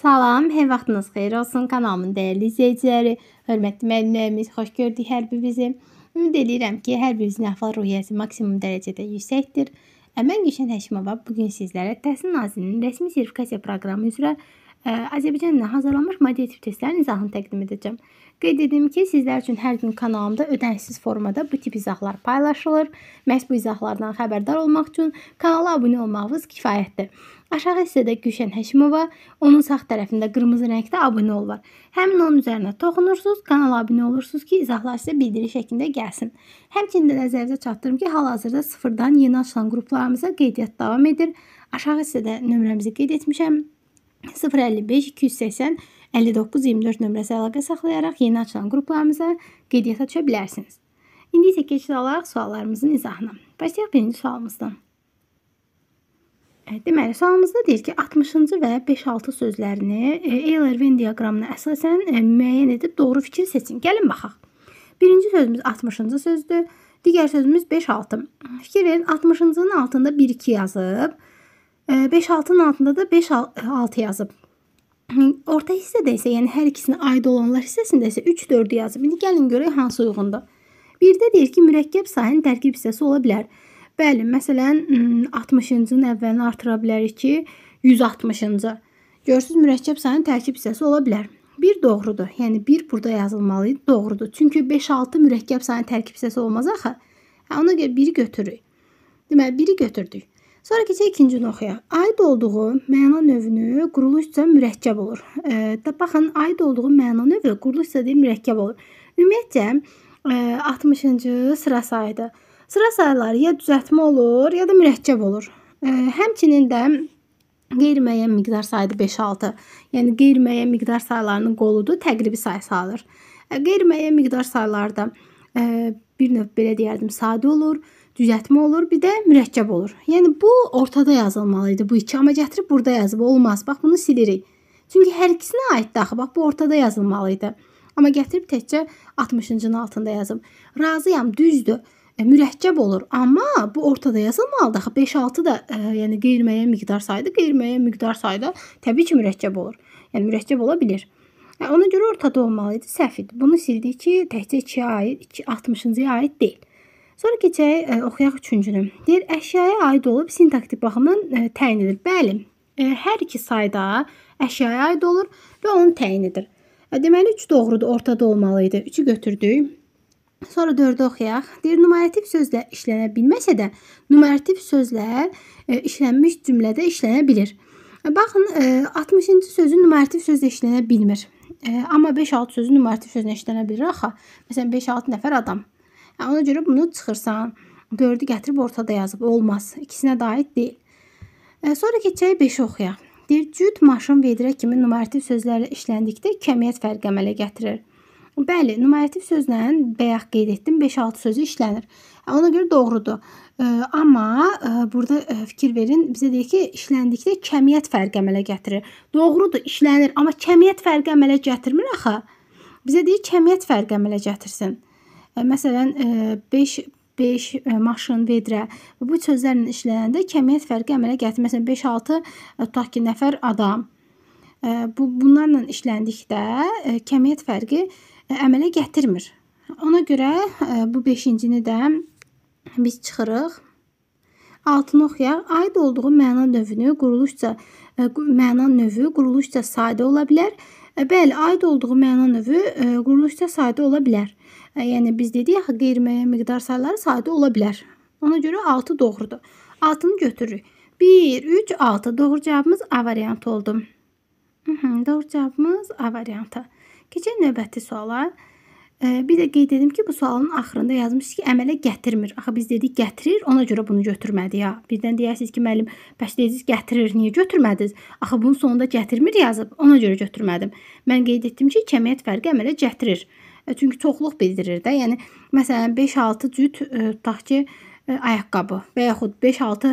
Salam, hər vaxtınız xeyir olsun kanalımın dəyərli izləyiciləri. Hörmətli müəllimlərimiz, xoş gördük hər birinizi. Ümid edirəm ki, hər birinizin əhval-ruhiyyəsi maksimum dərəcədə yüksəkdir. Mən Gülşən Həşimova bu gün sizlərə Təhsil Nazirliyinin rəsmi sertifikasiya proqramı üzrə e, Azərbaycanla hazırlanmış model tip testlərin izahını təqdim edəcəm. Qeyd edim ki, sizlər üçün hər gün kanalımda ödənişsiz formada bu tip izahlar paylaşılır. Məhz bu izahlardan xəbərdar olmaq üçün kanala abunə olmağınız kifayətdir. Aşağı hissədə Gülşən Həşimova, onun sağ tərəfində qırmızı rəngdə abunə ol var. Həmin onun üzərinə toxunursunuz, kanala abunə olursunuz ki, izahlar sizə bildiri şəklində gəlsin. Həmçinin də nəzərinizə çatdırım ki, hal-hazırda sıfırdan yeni açılan qruplarımıza qeydiyyat davam edir. Aşağı hissədə nömrəmizi qeyd etmişəm. 055 280 59 24 nömrəsi əlaqə saxlayaraq yeni açılan qruplarımıza qeydiyyata düşə bilərsiniz. İndi isə keçid alaraq suallarımızın izahına. Başlayaq birinci sualımızdan. E, deməli, sualımızda deyir ki, 60-cı və 5-6 sözlərini Euler-Venn diaqramına əsasən e, müəyyən edib doğru fikir seçin. Gəlin baxaq. Birinci sözümüz 60-cı sözdür. Digər sözümüz 5-6. Fikir verin, 60-cının altında 1-2 yazıb, 5-6-nın e, altında da 5-6 yazıb. Orta hissədə isə, yəni hər ikisinə aid olanlar hissəsində isə 3-4 yazıb. İndi gəlin görək hansı uyğundur. 1-də deyir ki, mürəkkəb sayın tərkib hissəsi ola bilər. Bəli, məsələn 60-cının əvvəlini artıra bilərik ki, 160-cı. Görürsüz, mürəkkəb sayın tərkib hissəsi ola bilər. 1 doğrudur. Yəni 1 burada yazılmalı idi, doğrudur. Çünki 5-6 mürəkkəb sayın tərkib hissəsi olmaz axı. Hə, ona görə 1-i götürürük. Deməli 1-i götürdük. Sonra keçək ikincini oxuyaq. Aid olduğu məna növünü quruluşca mürəkkəb olur. E, da baxın, aid olduğu məna növü quruluşca deyil mürəkkəb olur. Ümumiyyətcə e, 60-cı sıra sayıdır. Sıra sayıları ya düzəltmə olur, ya da mürəkkəb olur. E, həmçinin də qeyri-müəyyən miqdar sayıdır 5-6. Yəni qeyri-müəyyən miqdar sayılarının qoludur, təqribi sayı sayılır. E, qeyri-müəyyən miqdar sayılarda e, bir növ belə deyərdim, sadə olur, düzəltmə olur, bir də mürəkkəb olur. Yəni bu ortada yazılmalı idi bu iki, amma gətirib burada yazıb olmaz. Bax bunu silirik. Çünki hər ikisinə aiddir axı. Bax bu ortada yazılmalı idi. Amma gətirib təkcə 60-cının altında yazım. Razıyam, düzdür. E, mürəkkəb olur, amma bu ortada yazılmalıdır. Axı 5-6 da, ə, e, yəni qeyri-müəyyən miqdar sayıdır. Qeyri-müəyyən miqdar sayda təbii ki, mürəkkəb olur. Yəni mürəkkəb ola bilər. Yəni, ona görə ortada olmalı idi, səhv idi. Bunu sildik ki, təkcə 2-yə aid, 60-cıya aid deyil. Sonra keçək ə, oxuyaq üçüncünü. Deyir, əşyaya aid olub sintaktik baxımdan ə, təyin edir. Bəli, ə, hər iki sayda əşyaya aid olur və onu təyin edir. Ə, deməli 3 doğrudur, ortada olmalı idi. 3-ü götürdük. Sonra 4-ü oxuyaq. Deyir, numerativ sözlə işlənə bilməsə də, numerativ sözlər e, işlənmiş cümlədə işlənə bilir. Baxın, e, 60-cı sözü numerativ sözlə işlənə bilmir. E, amma 5-6 sözü numerativ sözlə işlənə bilir axı. Məsələn, 5-6 nəfər adam. Yəni, ona görə bunu çıxırsan, 4-ü gətirib ortada yazıb olmaz. İkisinə də aid deyil. E, sonra keçək 5-i oxuyaq. Deyir, cüt, maşın, vedrə kimi numerativ sözlərlə işləndikdə kəmiyyət fərqi əmələ gətirir. Bəli, numerativ sözlə bayaq qeyd etdim 5-6 sözü işlənir. Ona görə doğrudur. E, amma e, burada e, fikir verin, bizə deyir ki, işləndikdə kəmiyyət fərqi əmələ gətirir. Doğrudur, işlənir, amma kəmiyyət fərqi əmələ gətirmir axı. Bizə deyir kəmiyyət fərqi əmələ gətirsin. Məsələn, 5 5 maşın, vedrə. Bu sözlərlə işlənəndə kəmiyyət fərqi əmələ gətirir. Məsələn, 5-6 tutaq ki, nəfər adam. Bu bunlarla işləndikdə kəmiyyət fərqi əmələ gətirmir. Ona görə e, bu 5-cini də biz çıxırıq. Altını oxuyaq. Aid olduğu məna növünü quruluşca e, məna növü quruluşca sadə ola bilər. E, bəli, aid olduğu məna növü quruluşca sadə ola bilər. Yəni biz dedik axı qeyri-müəyyən miqdar sayları sadə ola bilər. Ona görə 6 doğrudur. 6-nı götürürük. 1 3 6 doğru cavabımız A variantı oldu. Hı -hı, doğru cavabımız A variantı. Keçək növbəti suala. E, bir də qeyd edim ki, bu sualın axırında yazmışdı ki, əmələ gətirmir. Axı biz dedik gətirir, ona görə bunu götürmədi ya. Birdən deyəsiz ki, müəllim, bəs deyəsiz gətirir, niyə götürmədiniz? Axı bunun sonunda gətirmir yazıb, ona görə götürmədim. Mən qeyd etdim ki, kəmiyyət fərqi əmələ gətirir. E, çünki çoxluq bildirir də. Yəni məsələn 5-6 cüt e, tutaq ki, ayaqqabı və yaxud 5-6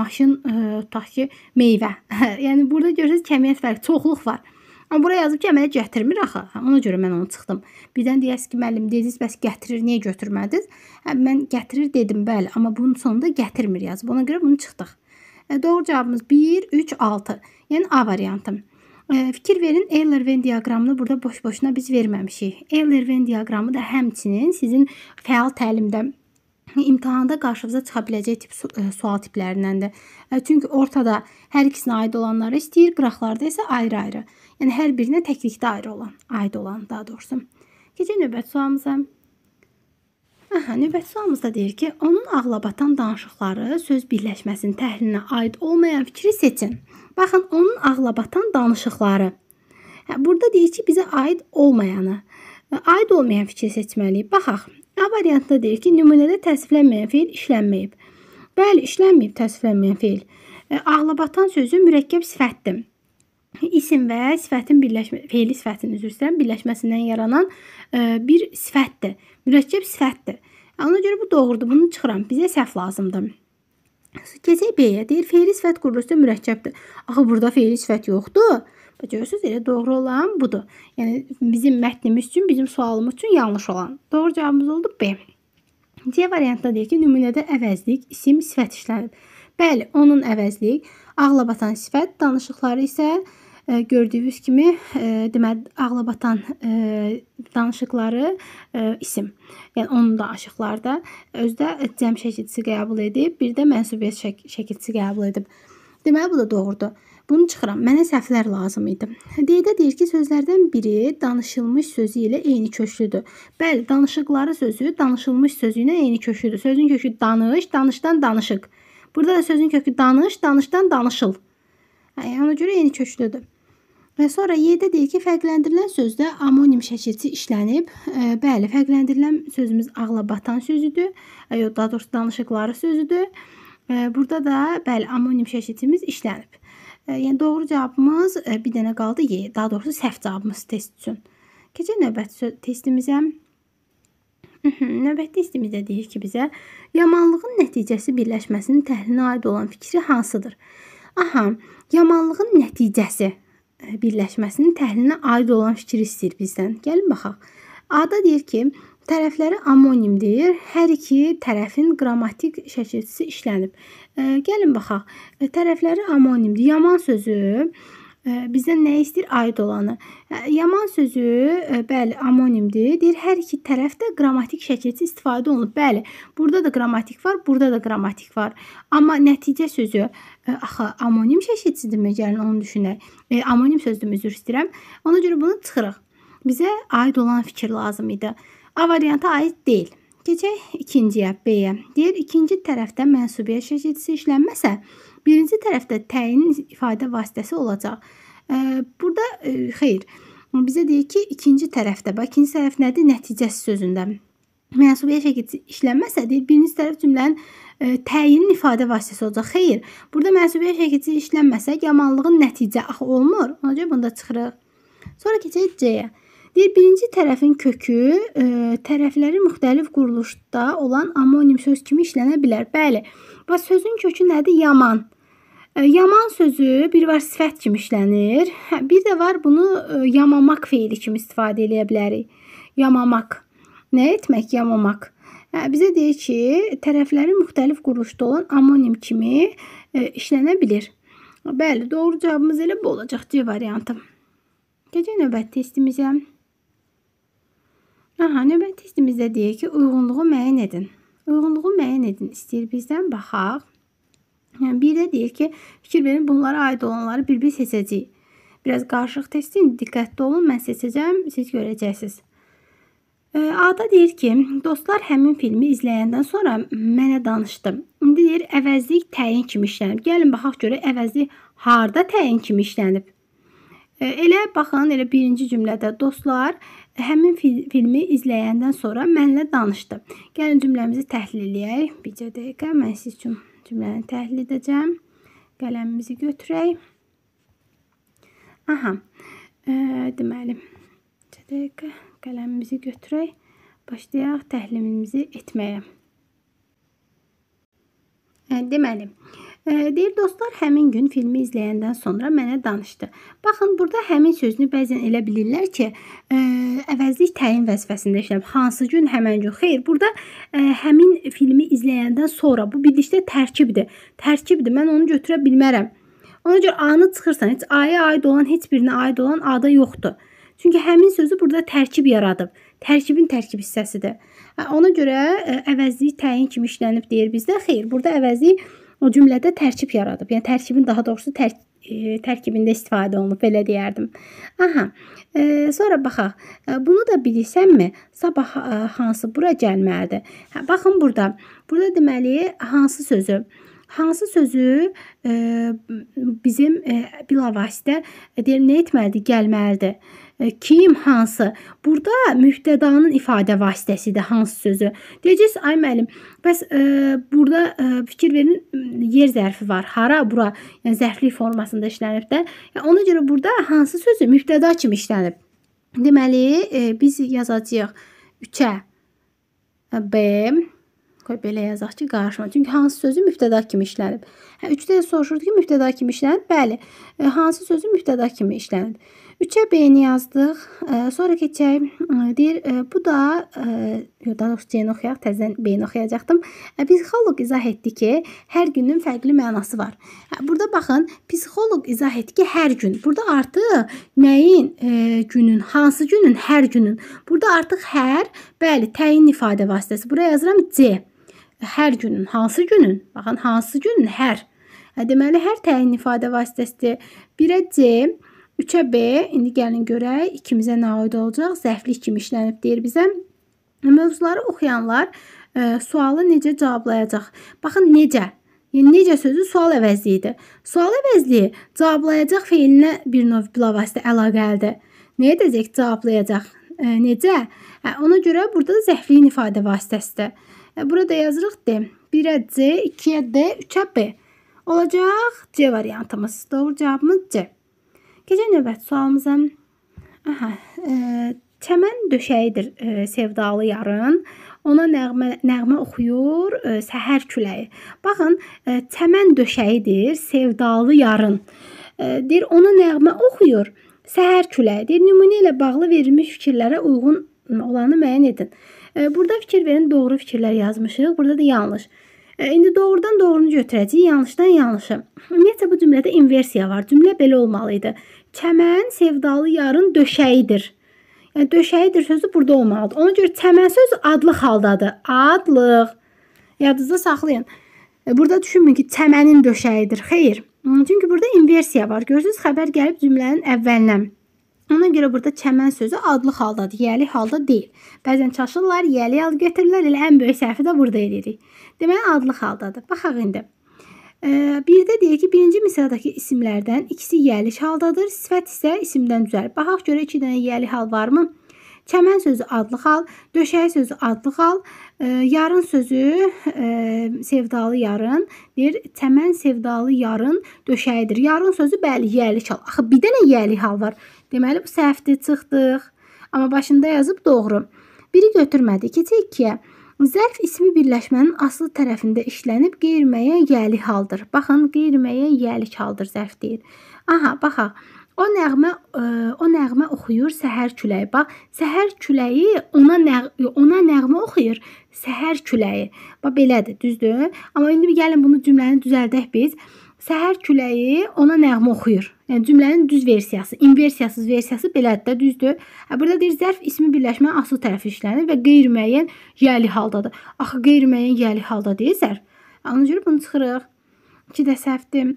maşın tutaq ki, meyvə. yəni burada görürsüz kəmiyyət fərqi, çoxluq var. Amma bura yazıb ki, əmələ gətirmir axı. Hə, ona görə mən onu çıxdım. Birdən deyəsiz ki, müəllim dediniz, bəs gətirir, niyə götürmədiniz? Hə, mən gətirir dedim, bəli, amma bunun sonunda gətirmir yazıb. Ona görə bunu çıxdıq. Ə, e, doğru cavabımız 1 3 6. Yəni A variantı. Ə, e, fikir verin, Euler-Venn diaqramını burada boş-boşuna biz verməmişik. Euler-Venn diaqramı da həmçinin sizin fəal təlimdə imtahanda qarşınıza çıxa biləcək tip e, sual tiplərindəndir. Çünki ortada hər ikisinə aid olanları istəyir, qıraqlarda isə ayrı-ayrı. -ayrı. -ayrı. Yəni hər birinə təklikdə ayrı olan, aid olan daha doğrusu. Gecə növbəti sualımıza. Aha, növbəti sualımızda deyir ki, onun ağlabatan danışıqları söz birləşməsinin təhlilinə aid olmayan fikri seçin. Baxın, onun ağlabatan danışıqları. Hə, burada deyir ki, bizə aid olmayanı, e, aid olmayan fikri seçməliyik. Baxaq. A variantında deyir ki, nümunədə təsdiqlənməyən feil işlənməyib. Bəli, işlənməyib təsdiqlənməyən feil. E, ağlabatan sözü mürəkkəb sifətdir. İsim və sifətin birləşmə feili sifətin üzr istəyirəm, birləşməsindən yaranan e, bir sifətdir. Mürəkkəb sifətdir. Ona görə bu doğrudur. Bunu çıxıram. Bizə səhv lazımdır. Keçək B-yə. Deyir feili sifət quruluşu mürəkkəbdir. Axı burada feili sifət yoxdur. Görürsüz, elə doğru olan budur. Yəni bizim mətnimiz üçün, bizim sualımız üçün yanlış olan. Doğru cavabımız oldu B. C variantında deyir ki, nümunədə əvəzlik, isim, sifət işlənib. Bəli, onun əvəzlik, ağla batan sifət, danışıqları isə gördüyünüz kimi e, deməli ağlabatan e, danışıqları e, isim. Yəni onun danışıqlarda özdə cəm şəkilçisi qəbul edib, bir də mənsubiyyət şək şəkilçisi qəbul edib. Deməli bu da doğrudur. Bunu çıxıram. Mənə səhvlər lazım idi. Deyidə deyir ki, sözlərdən biri danışılmış sözü ilə eyni köklüdür. Bəli, danışıqları sözü danışılmış sözü ilə eyni köklüdür. Sözün kökü danış, danışdan danışıq. Burada da sözün kökü danış, danışdan danışıl. Hə, yəni ona görə eyni köklüdür. Və sonra Y-də deyir ki, fərqləndirilən sözdə amonim şəkilçi işlənib. E, bəli, fərqləndirilən sözümüz ağlabatan sözüdür. E, daha doğrusu danışıqları sözüdür. E, burada da bəli, amonim şəkilçimiz işlənib. E, yəni doğru cavabımız e, bir dənə qaldı Y. Daha doğrusu səhv cavabımız test üçün. Keçək növbəti testimizə. Mhmm, növbəti istimizdə deyir ki, bizə yamanlığın nəticəsi birləşməsinin təhlilinə aid olan fikri hansıdır? Aha, yamanlığın nəticəsi birləşməsinin təhlilinə aid olan fikir istəyir bizdən. Gəlin baxaq. A-da deyir ki, tərəfləri amonimdir. Hər iki tərəfin qrammatik şəkilçisi işlənib. Gəlin baxaq. Tərəfləri amonimdir. Yaman sözü bizə nə istəyir? Aid olanı. Yaman sözü e, bəli amonimdir. Deyir hər iki tərəf də qrammatik şəkilsiz istifadə olunub. Bəli, burada da qrammatik var, burada da qrammatik var. Amma nəticə sözü e, axı amonim şəkilsizdirmi? Gəlin onu düşünək. E, amonim sözdür, üzr istəyirəm. Ona görə bunu çıxırıq. Bizə aid olan fikir lazım idi. A variantı aid deyil. Keçək ikinciyə, B-yə. Deyir ikinci tərəfdə mənsubiyyət şəkilcisi işlənməsə, Birinci tərəfdə təyin ifadə vasitəsi olacaq. Burada xeyr, bizə deyir ki, ikinci tərəfdə. Bax, ikinci tərəf nədir? Nəticəsi sözündə. Məsuliyyət işlənməsə deyir, birinci tərəf cümlənin ə, təyinin ifadə vasitəsi olacaq. Xeyr, burada məsuliyyət çəkici işlənməsə yamanlığın nəticə axı olmur. Ona görə bunda çıxırıq. Sonra keçək C-yə. Deyir, birinci tərəfin kökü ə, tərəfləri müxtəlif quruluşda olan amonim söz kimi işlənə bilər. Bəli. Bax sözün kökü nədir? Yaman. Yaman sözü bir var sifət kimi işlənir. Hə, bir də var bunu e, yamamaq feili kimi istifadə eləyə bilərik. Yamamaq. Nə etmək? Yamamaq. Hə, bizə deyir ki, tərəfləri müxtəlif quruluşda olan amonim kimi e, işlənə bilir. Bəli, doğru cavabımız elə bu olacaq C variantı. Gecə növbət testimizə. Aha, növbət testimizdə deyir ki, uyğunluğu müəyyən edin. Uyğunluğu müəyyən edin istəyir bizdən baxaq. Yəni bir də deyir ki, fikir verin, bunlara aid olanları bir-bir seçəcəyik. Biraz qarışıq testin, diqqətli olun, mən seçəcəm, siz görəcəksiniz. Ada deyir ki, dostlar həmin filmi izləyəndən sonra mənə danışdı. İndi deyir, əvəzlik təyin kimi işlənib. Gəlin baxaq görək əvəzlik harda təyin kimi işlənib. Elə baxın, elə birinci cümlədə dostlar həmin fil filmi izləyəndən sonra mənlə danışdı. Gəlin cümləmizi təhlil eləyək. Bircə dəqiqə mən siz üçün cümləni təhlil edəcəm. Qələmimizi götürək. Aha, e, deməli, dəqiqə qələmimizi götürək. Başlayaq təhlilimizi etməyə. E, deməli, e, Deyir dostlar, həmin gün filmi izləyəndən sonra mənə danışdı. Baxın, burada həmin sözünü bəzən elə bilirlər ki, ə, e, əvəzlik təyin vəzifəsində işləyib. Hansı gün? Həmin gün. Xeyr, burada ə, e, həmin filmi izləyəndən sonra bu birlikdə tərkibdir. Tərkibdir. Mən onu götürə bilmərəm. Ona görə A-nı çıxırsan, heç A-ya aid olan heç birinə aid olan A-da yoxdur. Çünki həmin sözü burada tərkib yaradıb. Tərkibin tərkib hissəsidir. Ona görə e, əvəzlik təyin kimi işlənib deyir bizdə. Xeyr, burada əvəzlik o cümlədə tərkib yaradıb. Yəni tərkibin daha doğrusu tərk e, tərkibində istifadə olunub, belə deyərdim. Aha. E, sonra baxaq. E, bunu da bilirsənmi? Sabah e, hansı bura gəlməlidir? Hə, baxın burada. Burada deməli hansı sözü? Hansı sözü e, bizim e, bilavasitə e, deyim nə etməlidir, gəlməlidir. E, kim, hansı. Burada mühtədanın ifadə vasitəsidir hansı sözü. Deyəcəksiniz ay müəllim, bəs ə, e, burada ə, e, fikir verin, yer zərfi var. Hara, bura, yəni zərflik formasında işlənib də. Yəni, ona görə burada hansı sözü mühtəda kimi işlənib. Deməli, ə, biz yazacağıq 3-ə B Qoy belə yazaq ki, qarışma. Çünki hansı sözü müftəda kimi işlənib? Hə, üçdə soruşurdu ki, müftəda kimi işlənib? Bəli. E, hansı sözü müftəda kimi işlənib? 3-ə B-ni yazdıq. Sonra keçək. Deyir, e, bu da, e, daha doğrusu C-ni oxuyaq, təzədən B-ni oxuyacaqdım. E, psixoloq izah etdi ki, hər günün fərqli mənası var. Burada baxın, psixoloq izah etdi ki, hər gün. Burada artıq nəyin günün, hansı günün, hər günün. Burada artıq hər, bəli, təyin ifadə vasitəsi. Buraya yazıram C. Hər günün, hansı günün? Baxın, hansı günün, hər. Deməli, hər təyin ifadə vasitəsidir. 1-ə C, 1-ə C. 3-ə B, indi gəlin görək, ikimizə nə aid olacaq? Zərflik kimi işlənib deyir bizə. Mövzuları oxuyanlar ə, e, sualı necə cavablayacaq? Baxın, necə? Yəni, necə sözü sual əvəzliyidir. Sual əvəzliyi cavablayacaq feilinə bir növ bilavasitə əlaqə əldir. Nə edəcək? Cavablayacaq. Ə, e, necə? Ə, e, ona görə burada da zəhvliyin ifadə vasitəsidir. Ə, burada yazırıq D. 1-ə C, 2-ə D, 3-ə B. Olacaq C variantımız. Doğru cavabımız C. Gecə növbəti sualımızın aha, e, çəmən döşəyidir e, sevdalı yarın. Ona nəğmə nəğmə oxuyur e, səhər küləyi. Baxın, e, çəmən döşəyidir sevdalı yarın. E, deyir ona nəğmə oxuyur səhər küləyidir. Nümunə ilə bağlı verilmiş fikirlərə uyğun olanı müəyyən edin. E, burada fikir verin, doğru fikirlər yazmışıq, burada da yanlış. İndi doğrudan doğrunu götürəcəyik, yanlışdan yanlışı. Ümumiyyətlə bu cümlədə inversiya var. Cümlə belə olmalı idi. Çəmən sevdalı yarın döşəyidir. Yəni döşəyidir sözü burada olmalıdır. Ona görə çəmən sözü adlıq haldadır. Adlıq. Yadınızda saxlayın. Burada düşünməyin ki, çəmənin döşəyidir. Xeyr. Hmm, çünki burada inversiya var. Görürsüz, xəbər gəlib cümlənin əvvəlinə. Ona görə burada çəmən sözü adlı haldadır, yəli halda deyil. Bəzən çaşırlar, yəli al gətirirlər, elə ən böyük səhvi də burada edirik. Deməli adlıq haldadır. Baxaq indi. Birdə deyir ki, birinci misradakı isimlərdən ikisi yəlik haldadır, sifət isə isimdən düzəlir. Baxaq görə 2 dənə yəlik hal varmı? Çəmən sözü adlı hal, döşəyi sözü adlı hal, e, yarın sözü e, sevdalı yarın, deyir çəmən sevdalı yarın döşəyidir. Yarın sözü bəli, yəlik hal. Axı bir dənə yəlik hal var. Deməli bu səhvdir, çıxdıq. Amma başında yazıb doğru. Biri götürmədi, keçək 2-yə. Zərf ismi birləşmənin asılı tərəfində işlənib qeyri-müəyyən yəlik haldır. Baxın, qeyri-müəyyən yəlik haldır zərf deyir. Aha, baxaq. O nəğmə ə, e, o nəğmə oxuyur səhər küləyi. Bax, səhər küləyi ona nəğ ona nəğmə oxuyur səhər küləyi. Bax belədir, düzdür? Amma indi gəlin bunu cümləni düzəldək biz. Səhər küləyi ona nəğmə oxuyur. Yəni cümlənin düz versiyası, inversiyasız versiyası belədir də, düzdür? Hə burada deyir zərf ismi birləşmə asıl tərəfi işlənir və qeyri-müəyyən yəli haldadır. Axı qeyri-müəyyən yəli halda deyil zərf. Ona görə bunu çıxırıq. 2 də səhvdir.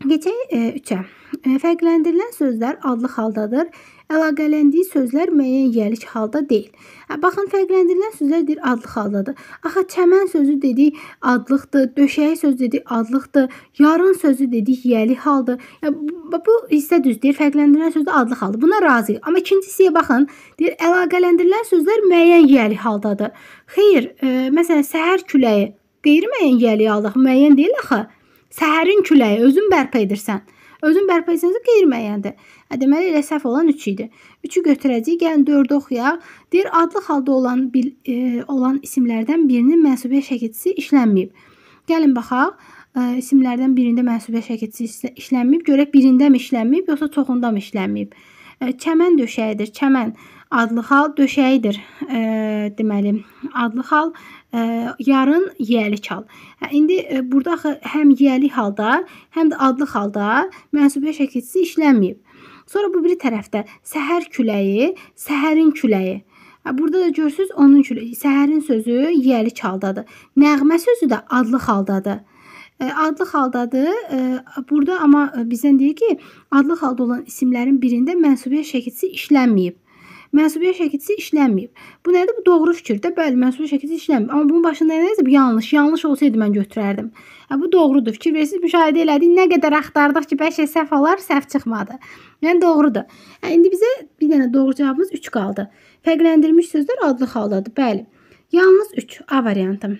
Keçək 3-ə. E, e, fərqləndirilən sözlər adlı haldadır. Əlaqələndiyi sözlər müəyyən yeyilik halda deyil. E, baxın, fərqləndirilən sözlər deyir adlı haldadır. Axı çəmən sözü dedik adlıqdır, döşəyi sözü dedik adlıqdır, yarın sözü dedik yeyilik haldır. Bu hissə düz deyir, fərqləndirilən sözdə adlı haldır. Buna razıyıq. Amma ikinci hissəyə baxın. Deyir əlaqələndirilən sözlər müəyyən yeyilik haldadır. Xeyr, ə, məsələn, səhər küləyi qeyri-müəyyən yeyilik aldıq, müəyyən deyil axı. Səhərin küləyi özün bərpa edirsən. Özün bərpa etsənsə qeyri-müəyyəndir. Deməli elə səhv olan 3 idi. 3-ü götürəcəyik, gəlin yəni 4-ü oxuyaq. Deyir adlı halda olan bil, e, olan isimlərdən birinin mənsubiyyət şəkilçisi işlənməyib. Gəlin baxaq. E, isimlərdən birində mənsubiyyət şəkilçisi işlənməyib. Görək birində mi işlənməyib, yoxsa çoxunda mı işlənməyib? çəmən döşəyidir. Çəmən adlı xal döşəyidir. E, deməli, adlı xal e, yarın yiyəli çal. Hə, indi e, burada axı həm yiyəli halda, həm də adlı halda mənsubiyyə şəkilçisi işlənməyib. Sonra bu biri tərəfdə səhər küləyi, səhərin küləyi. Hə, burada da görürsüz onun küləyi. Səhərin sözü yiyəli çaldadır. Nəğmə sözü də adlı haldadır adlı xaldadır. Burada amma e, bizdən deyir ki, adlı xalda olan isimlərin birində mənsubiyyət şəkilçisi işlənməyib. Mənsubiyyət şəkilçisi işlənməyib. Bu nədir? Bu doğru fikirdir. Bəli, mənsubiyyət şəkilçisi işlənməyib. Amma bunun başında nə yazıb? Yanlış. Yanlış olsaydı mən götürərdim. Hə bu doğrudur. Fikir versiniz müşahidə elədik. Nə qədər axtardıq ki, bəlkə səhv olar, səhv çıxmadı. Yəni doğrudur. Hə indi bizə bir dənə doğru cavabımız 3 qaldı. Fərqləndirilmiş sözlər adlı xaldadır. Bəli. Yalnız 3 A variantı.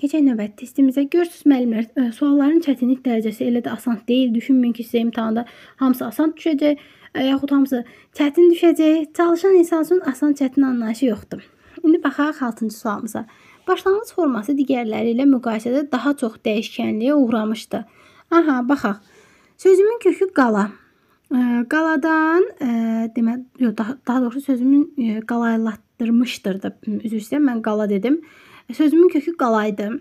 Keçək növbəti testimizə. Görürsüz müəllimlər, e, sualların çətinlik dərəcəsi elə də asan deyil. Düşünməyin ki, sizə imtahanda hamısı asan düşəcək, e, yaxud hamısı çətin düşəcək. Çalışan insan üçün asan çətin anlayışı yoxdur. İndi baxaq 6-cı sualımıza. Başlanğıc forması digərləri ilə müqayisədə daha çox dəyişkənliyə uğramışdı. Aha, baxaq. Sözümün kökü qala. E, qaladan, e, demə, yox, daha, daha doğrusu sözümün e, qalaylatdırmışdır da. Üzr istəyirəm, mən qala dedim. E, Sözümün kökü qalaydı.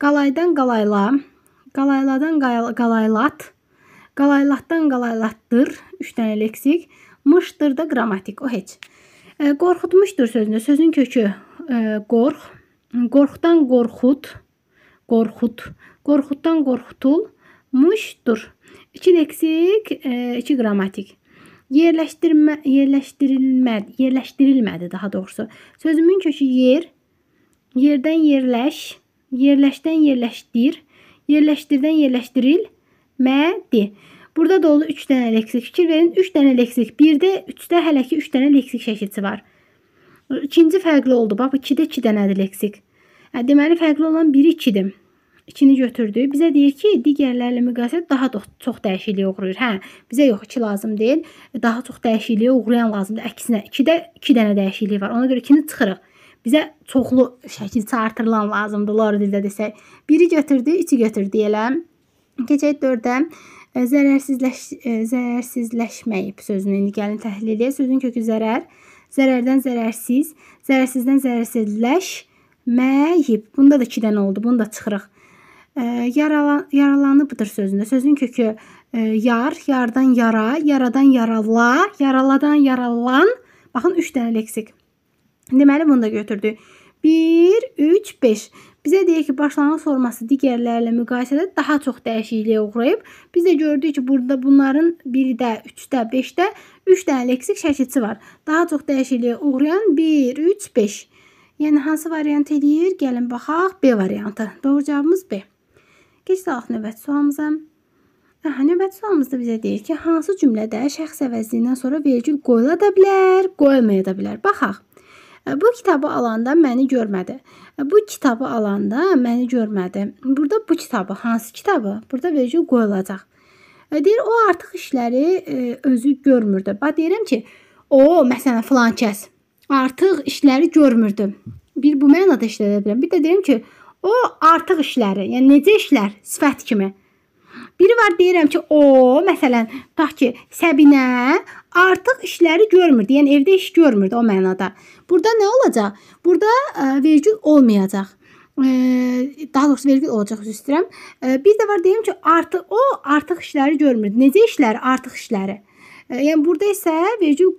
Qalaydan qalayla, qalayladan qalaylat, qalaylatdan qalaylatdır. 3 dənə leksik. Mışdır da qrammatik, o heç. E, qorxutmuşdur sözündə. Sözün kökü e, qorx, qorxdan qorxut, qorxut, qorxutdan qorxutulmuşdur. 2 leksik, 2 e, qrammatik yerləşdirmə yerləşdirilmədi, yerləşdirilmədi daha doğrusu. Sözümün kökü yer, yerdən yerləş, yerləşdən yerləşdir, yerləşdirdən yerləşdiril, mədi. Burada da olur 3 dənə leksik. Fikir verin, 3 dənə leksik. 1-də, 3-də hələ ki 3 dənə leksik şəkilçi var. İkinci fərqli oldu. Bax, 2-də 2 dənədir leksik. Deməli fərqli olan biri 2-dir. 2-ni götürdü. Bizə deyir ki, digərlərlə müqayisədə daha da çox dəyişikliyə uğrayır. Hə, bizə yox 2 lazım deyil. Daha çox dəyişikliyə uğrayan lazımdır. Əksinə 2-də 2 dənə dəyişiklik var. Ona görə 2-ni çıxırıq. Bizə çoxlu şəkilçi artırılan lazımdır, lor dildə desək. Biri götürdü, üçü götürdü deyiləm. Keçək 4-də e, zərərsizləş e, zərərsizləşməyib sözünün gəlin təhlil edək. Sözün kökü zərər, zərərdən zərərsiz, zərərsizdən zərərsizləşməyib. Bunda da 2 dənə oldu. Bunu da çıxırıq. E, yaralan, yaralanıbdır sözündə. Sözün kökü yar, yardan yara, yaradan yarala, yaraladan yaralan. Baxın 3 dənə leksik Deməli bunu da götürdük. 1 3 5. Bizə deyir ki, başlanğıc forması digərlərlə müqayisədə daha çox dəyişikliyə uğrayıb. Biz də gördük ki, burada bunların 1-də, 3-də, 5-də 3 dənə leksik şəkilçi var. Daha çox dəyişikliyə uğrayan 1 3 5. Yəni hansı variant eləyir? Gəlin baxaq. B variantı. Doğru cavabımız B. Keçdik ax növbəti sualımıza. Aha, növbəti sualımızda bizə deyir ki, hansı cümlədə şəxs əvəzliyindən sonra vergül qoyula da bilər, qoyulmaya da bilər. Baxaq. E, bu kitabı alanda məni görmədi. E, bu kitabı alanda məni görmədi. Burada bu kitabı, hansı kitabı? Burada vergi qoyulacaq. E, deyir o artıq işləri özü görmürdü. Bax deyirəm ki, o məsələn filan kəs artıq işləri görmürdü. Bir bu mənada işlədə bilərəm. Bir də deyirəm ki, o artıq işləri, yəni necə işlər, sifət kimi. Biri var deyirəm ki, o, məsələn, tutaq ki, Səbinə artıq işləri görmürdü. Yəni evdə iş görmürdü o mənada. Burada nə olacaq? Burada ə, e, vergül olmayacaq e, daha doğrusu vergül olacaq üzr istəyirəm. E, bir də var deyim ki, artıq o artıq işləri görmür. Necə işləri? Artıq işləri. Yəni burada isə vergül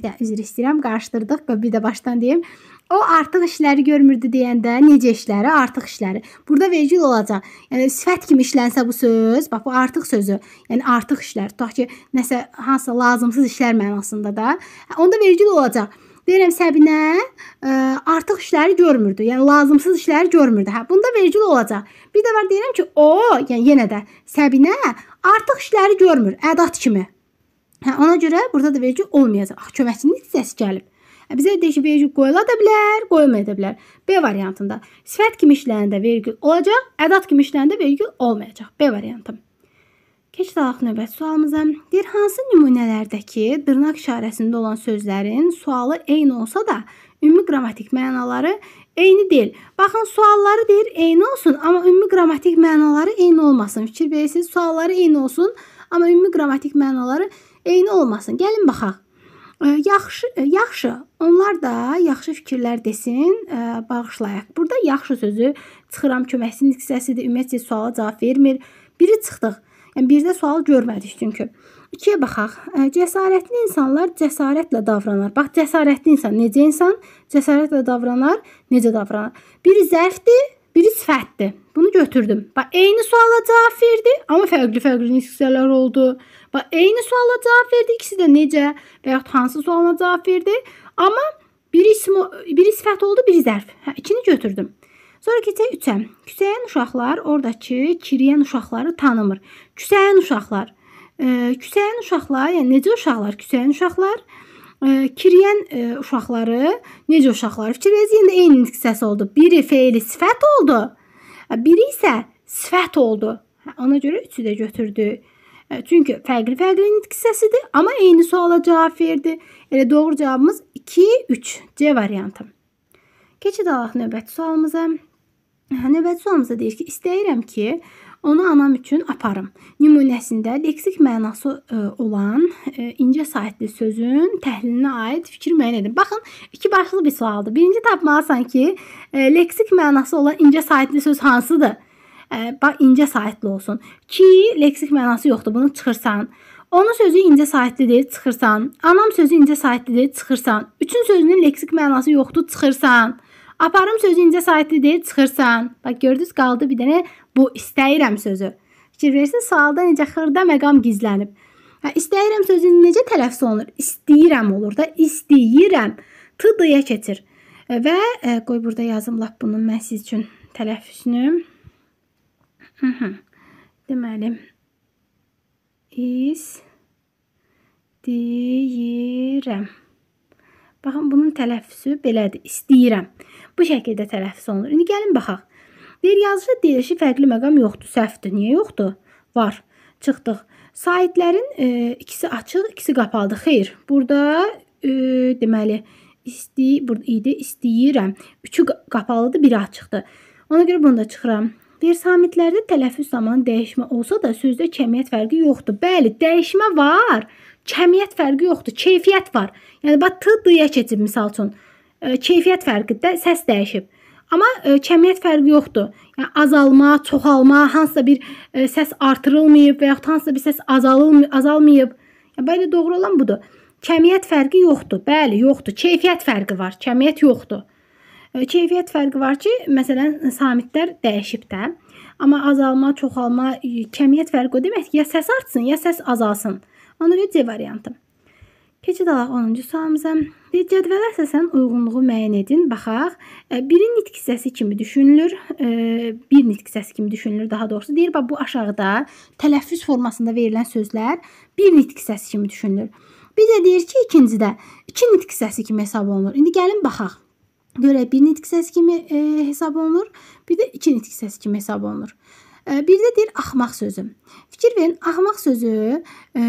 bir də üzr istəyirəm, qarışdırdıq və bir də başdan deyim. O artıq işləri görmürdü deyəndə necə işləri? Artıq işləri. Burada vergül olacaq. Yəni sifət kimi işlənsə bu söz, bax bu artıq sözü, yəni artıq işlər, tutaq ki, nəsə hansısa lazımsız işlər mənasında da, hə, onda vergül olacaq. Deyirəm Səbinə ə, e, artıq işləri görmürdü. Yəni lazımsız işləri görmürdü. Hə, bunda vergül olacaq. Bir də var deyirəm ki, o, yəni yenə də Səbinə artıq işləri görmür, ədat kimi. Hə, ona görə burada da vergül olmayacaq. Ax köməkçinin hissəsi gəlib. E, Bizə deyir ki, vergül qoyula da bilər, qoymaya da bilər. B variantında sifət kimi işləyəndə vergül olacaq, ədad kimi işləyəndə vergül olmayacaq. B variantı. Keçid alaq növbəti sualımıza. Deyir, hansı nümunələrdəki dırnaq işarəsində olan sözlərin sualı eyni olsa da, ümumi qrammatik mənaları eyni deyil. Baxın, sualları deyir eyni olsun, amma ümumi qrammatik mənaları eyni olmasın. Fikir verirsiniz, sualları eyni olsun, amma ümumi qrammatik mənaları eyni olmasın. Gəlin baxaq. Yaxşı, yaxşı. Onlar da yaxşı fikirlər desin, bağışlayaq. Burada yaxşı sözü çıxıram köməksinin hissəsidir. Ümumiyyətlə suala cavab vermir. Biri çıxdıq. Yəni birdə sual görmədik çünki. İkiyə baxaq. Cəsarətli insanlar cəsarətlə davranar. Bax, cəsarətli insan necə insan? Cəsarətlə davranar, necə davranar? Biri zərfdir, biri sifətdir. Bunu götürdüm. Bax, eyni suala cavab verdi, amma fərqli-fərqli nisbətlər oldu. Fərqli Və eyni suala cavab verdi, ikisi də necə və yaxud hansı sualına cavab verdi. Amma biri ism biri sifət oldu, biri zərf. Hə, ikini götürdüm. Sonra keçək 3-ə. Küsəyən uşaqlar ordakı kiriyən uşaqları tanımır. Küsəyən uşaqlar. E, küsəyən uşaqlar, yəni necə uşaqlar? Küsəyən uşaqlar e, kiriyən e, uşaqları necə uşaqlar? Fikir verəcəyiz, yenə eyni nüksəsi oldu. Biri feili sifət oldu, biri isə sifət oldu. Ona görə üçü də götürdü. E, Çünki fərqli-fərqli nitq hissəsidir, amma eyni suala cavab verdi. Elə doğru cavabımız 2, 3 C variantı. Keçid alaq növbəti sualımıza. Hə, növbəti sualımıza deyir ki, istəyirəm ki, onu anam üçün aparım. Nümunəsində leksik mənası e, olan e, incə saatlı sözün təhlilinə aid fikir müəyyən edin. Baxın, iki başlı bir sualdır. Birinci tapmalısan ki, leksik mənası olan incə saatlı söz hansıdır? incə saitli olsun. Ki leksik mənası yoxdur. Bunu çıxırsan. Onun sözü incə saitlidir, çıxırsan. Anam sözü incə saitlidir, çıxırsan. Üçün sözünün leksik mənası yoxdur, çıxırsan. Aparım sözü incə saitlidir, çıxırsan. Bax gördünüz qaldı bir dənə bu istəyirəm sözü. Fikir versin sualda necə xırda məqam gizlənib. Hə, istəyirəm sözü necə tələffüz olunur? İstəyirəm olur da, istəyirəm. T-yə keçir. Və ə, qoy burada yazım lap bunun mən siz üçün tələffüzünü. Hı -hı. Deməli is deyirəm. Baxın, bunun tələffüsü belədir. İstəyirəm. Bu şəkildə tələffüs olunur. İndi gəlin baxaq. Bir yazıcı deyilişi fərqli məqam yoxdur. Səhvdir. Niyə yoxdur? Var. Çıxdıq. Saitlərin e, ikisi açıq, ikisi qapalıdır. Xeyr. Burada e, deməli isti burada idi, istəyirəm. Üçü qapalıdır, biri açıqdır. Ona görə bunu da çıxıram. Versamitlərdə tələffüz zamanı dəyişmə olsa da sözdə kəmiyyət fərqi yoxdur. Bəli, dəyişmə var. Kəmiyyət fərqi yoxdur, keyfiyyət var. Yəni bax t d-yə keçib misal üçün. E, keyfiyyət fərqində səs dəyişib. Amma e, kəmiyyət fərqi yoxdur. Yəni azalma, çoxalma, hansısa bir e, səs artırılmayıb və yaxud hansısa bir səs azalılmayıb, azalmayıb. Yəni belə doğru olan budur. Kəmiyyət fərqi yoxdur. Bəli, yoxdur. Keyfiyyət fərqi var. Kəmiyyət yoxdur. Keyfiyyət fərqi var ki, məsələn, samitlər dəyişib də. Amma azalma, çoxalma, kəmiyyət fərqi o deməkdir ki, ya səs artsın, ya səs azalsın. Ona görə C variantı. Keçid alaq 10-cu sualımıza. Cədvələ əsasən uyğunluğu müəyyən edin. Baxaq, birin nitq hissəsi kimi düşünülür. Bir nitq hissəsi kimi düşünülür, daha doğrusu. Deyir, bax bu aşağıda tələffüz formasında verilən sözlər bir nitq hissəsi kimi düşünülür. Bir də deyir ki, ikincidə iki nitq hissəsi kimi hesab olunur. İndi gəlin baxaq görə bir nitq səs kimi e, hesab olunur, bir də iki nitq səs kimi hesab olunur. E, bir də deyir axmaq sözü. Fikir verin, axmaq sözü e,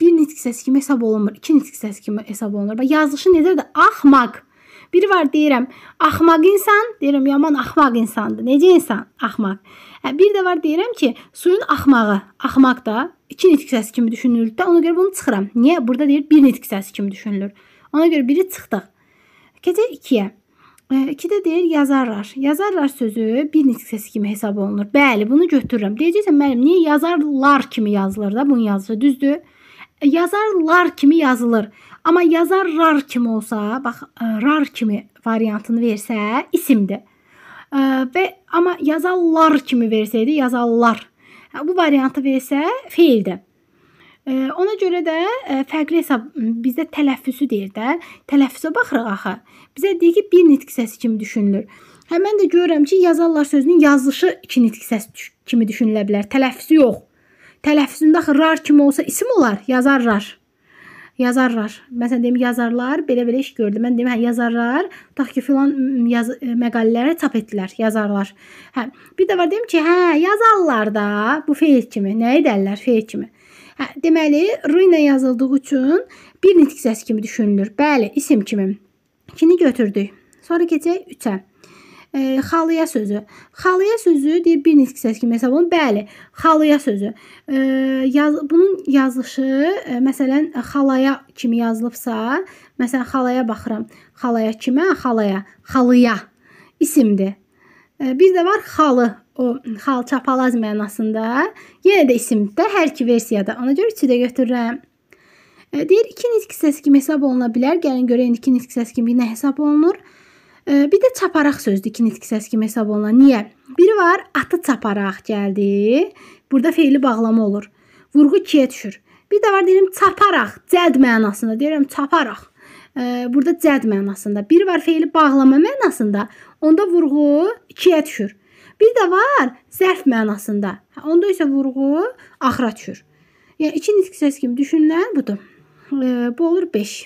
bir nitq səs kimi hesab olunmur, iki nitq səs kimi hesab olunur. Bax yazılışı necədir? Axmaq. Biri var deyirəm, axmaq insan, deyirəm yaman axmaq insandır. Necə insan? Axmaq. Hə, e, bir də var deyirəm ki, suyun axmağı, axmaq da iki nitq səs kimi düşünülür də, ona görə bunu çıxıram. Niyə? Burada deyir bir nitq səs kimi düşünülür. Ona görə biri çıxdıq. Keçək 2-yə. 2-də deyir yazarlar. Yazarlar sözü bir nitq səsi kimi hesab olunur. Bəli, bunu götürürəm. Deyəcəksən müəllim, niyə yazarlar kimi yazılır da bunun yazısı düzdür? E, yazarlar kimi yazılır. Amma yazarlar kimi olsa, bax e, rar kimi variantını versə isimdir. E, və amma yazarlar kimi versəydi yazarlar. Bu variantı versə feildir. Ona görə də e, fərqli hesab bizdə tələffüsü deyir də. Tələffüsə baxırıq axı. Bizə deyir ki, bir nitq səsi kimi düşünülür. Hə mən də görürəm ki, yazarlar sözünün yazılışı iki nitq səsi kimi düşünülə bilər. Tələffüsü yox. Tələffüsündə axı rar kimi olsa isim olar, yazarlar. Yazarlar. Məsələn deyim yazarlar belə-belə iş gördü. Mən deyim hə yazarlar, tutaq ki, filan yaz e, məqalələri çap etdilər, yazarlar. Hə, bir də var deyim ki, hə yazarlar da bu feil kimi. Nə edərlər feil kimi? Deməli, r ilə yazıldığı üçün bir nitq səs kimi düşünülür. Bəli, isim kimi. 2-ni götürdük. Sonra keçək 3-ə. E, xalıya sözü. Xalıya sözü deyir bir nitq səs kimi hesab olun. Bəli, xalıya sözü. E, yaz, bunun yazılışı e, məsələn xalaya kimi yazılıbsa, məsələn xalaya baxıram. Xalaya kimə? Xalaya. Xalıya isimdir. Bir də var xalı, o xal çapalaz mənasında. Yenə də isimdə hər iki versiyada. Ona görə üçü də götürürəm. Deyir 2 nitq səsi kimi hesab oluna bilər. Gəlin görək 2 nitq səsi kimi nə hesab olunur. Bir də çaparaq sözdür 2 nitq səsi kimi hesab olunan. Niyə? Biri var atı çaparaq gəldi. Burada feili bağlama olur. Vurğu 2-yə düşür. Bir də var deyirəm çaparaq, cəd mənasında deyirəm çaparaq. Burada cəd mənasında. Bir var feili bağlama mənasında. Onda vurğu 2-yə düşür. Bir də var zərf mənasında. Hə, onda isə vurğu axıra düşür. Yəni ikinci səs kimi düşünülən budur. E, bu olur 5.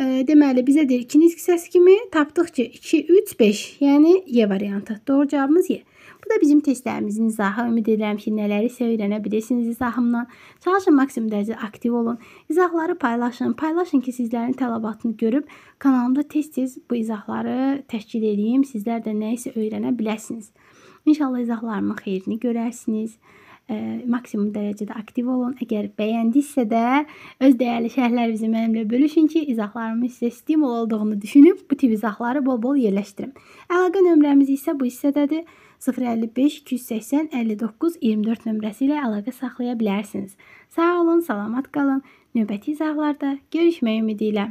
E, deməli bizə deyir ikinci səs kimi tapdıq ki 2 3 5. Yəni Y variantı. Doğru cavabımız Y. Bu da bizim testlərimizin izahı. Ümid edirəm ki, nələrisə öyrənə bilirsiniz izahımdan. Çalışın maksimum dərəcə aktiv olun. İzahları paylaşın. Paylaşın ki, sizlərin tələbatını görüb kanalımda tez-tez bu izahları təşkil edeyim. Sizlər də nə isə öyrənə biləsiniz. İnşallah izahlarımın xeyrini görərsiniz ə, maksimum dərəcədə aktiv olun. Əgər bəyəndisə də öz dəyərli şərhlərinizi mənimlə bölüşün ki, izahlarımın sizə stimul olduğunu düşünüb bu tip izahları bol-bol yerləşdirim. Əlaqə nömrəmiz isə bu hissədədir. 055 280 59 24 nömrəsi ilə əlaqə saxlaya bilərsiniz. Sağ olun, salamat qalın. Növbəti izahlarda görüşmək ümidi ilə